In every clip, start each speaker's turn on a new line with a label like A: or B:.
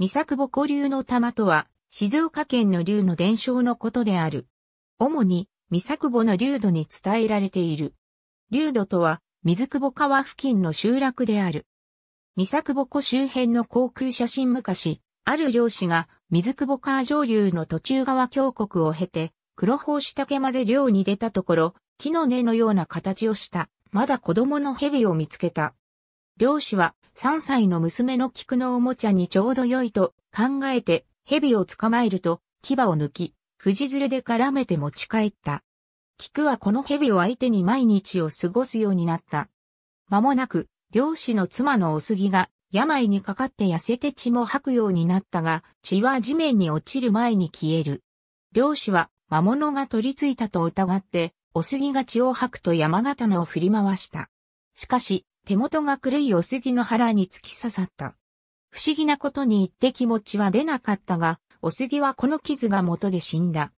A: 三作母古流の玉とは、静岡県の流の伝承のことである。主に、三作母の流土に伝えられている。流土とは、水久保川付近の集落である。三作母湖周辺の航空写真昔、ある漁師が水久保川上流の途中川峡谷を経て、黒宝子竹まで漁に出たところ、木の根のような形をした、まだ子供の蛇を見つけた。漁師は3歳の娘の菊のおもちゃにちょうど良いと考えて蛇を捕まえると牙を抜き、藤ずれで絡めて持ち帰った。菊はこの蛇を相手に毎日を過ごすようになった。間もなく、漁師の妻のお杉が病にかかって痩せて血も吐くようになったが、血は地面に落ちる前に消える。漁師は魔物が取り付いたと疑って、お杉が血を吐くと山形のを振り回した。しかし、手元が狂いお杉の腹に突き刺さった。不思議なことにって気持ちは出なかったが、お杉はこの傷が元で死んだ。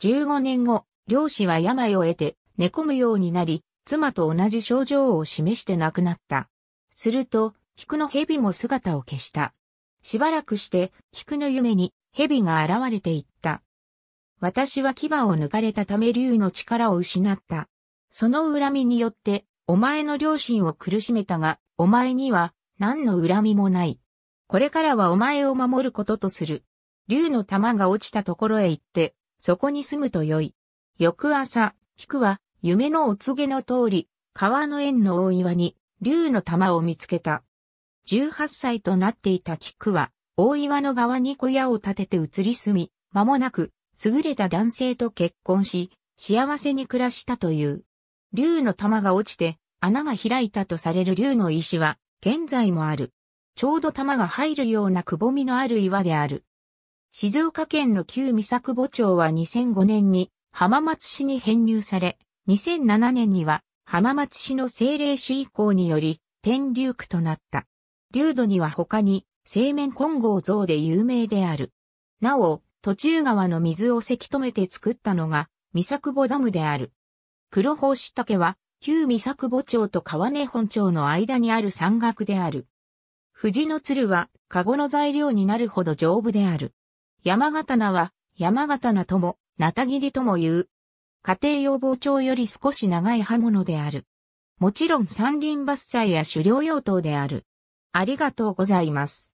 A: 15年後、漁師は病を得て、寝込むようになり、妻と同じ症状を示して亡くなった。すると、菊の蛇も姿を消した。しばらくして、菊の夢に蛇が現れていった。私は牙を抜かれたため竜の力を失った。その恨みによってお前の両親を苦しめたが、お前には何の恨みもない。これからはお前を守ることとする。竜の玉が落ちたところへ行って、そこに住むとよい。翌朝、菊は、夢のお告げの通り、川の縁の大岩に、竜の玉を見つけた。18歳となっていた菊は、大岩の側に小屋を建てて移り住み、間もなく、優れた男性と結婚し、幸せに暮らしたという。竜の玉が落ちて穴が開いたとされる竜の石は現在もある。ちょうど玉が入るようなくぼみのある岩である。静岡県の旧三作墓町は2005年に浜松市に編入され、2007年には浜松市の政令市以降により天竜区となった。竜土には他に製麺混合像で有名である。なお、途中川の水をせき止めて作ったのが三作墓ダムである。黒宝子竹は、旧三作母町と川根本町の間にある山岳である。藤の鶴は、籠の材料になるほど丈夫である。山刀は、山刀とも、なたぎりとも言う。家庭用包丁より少し長い刃物である。もちろん山林伐採や狩猟用途である。ありがとうございます。